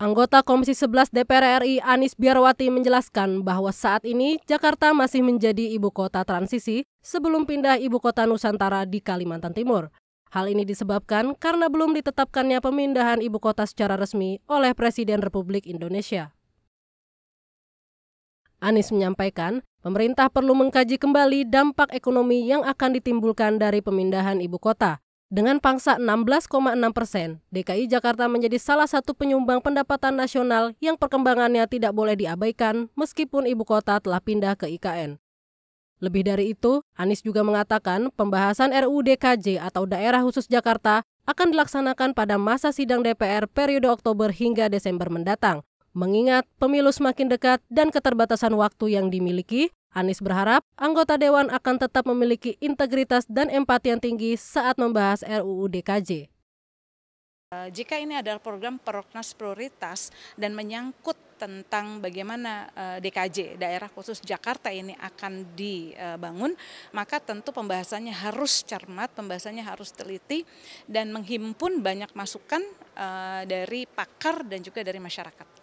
Anggota Komisi 11 DPR RI Anis Biarwati menjelaskan bahwa saat ini Jakarta masih menjadi ibu kota transisi sebelum pindah ibu kota Nusantara di Kalimantan Timur. Hal ini disebabkan karena belum ditetapkannya pemindahan ibu kota secara resmi oleh Presiden Republik Indonesia. Anies menyampaikan, pemerintah perlu mengkaji kembali dampak ekonomi yang akan ditimbulkan dari pemindahan ibu kota. Dengan pangsa 16,6 persen, DKI Jakarta menjadi salah satu penyumbang pendapatan nasional yang perkembangannya tidak boleh diabaikan meskipun ibu kota telah pindah ke IKN. Lebih dari itu, Anies juga mengatakan pembahasan RUU DKJ atau Daerah Khusus Jakarta akan dilaksanakan pada masa sidang DPR periode Oktober hingga Desember mendatang. Mengingat pemilu semakin dekat dan keterbatasan waktu yang dimiliki, Anies berharap anggota dewan akan tetap memiliki integritas dan empati yang tinggi saat membahas RUU DKJ. Eh, jika ini adalah program peroknas prioritas dan menyangkut tentang bagaimana eh, DKJ, daerah khusus Jakarta ini akan dibangun, maka tentu pembahasannya harus cermat, pembahasannya harus teliti, dan menghimpun banyak masukan eh, dari pakar dan juga dari masyarakat.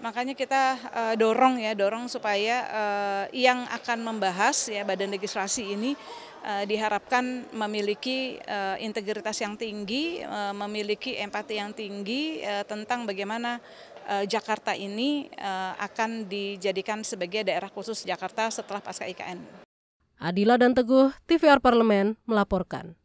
Makanya kita uh, dorong ya, dorong supaya uh, yang akan membahas ya badan legislasi ini uh, diharapkan memiliki uh, integritas yang tinggi, uh, memiliki empati yang tinggi uh, tentang bagaimana Jakarta ini akan dijadikan sebagai daerah khusus Jakarta setelah pasca IKN. Adila dan Teguh, TVR Parlemen melaporkan.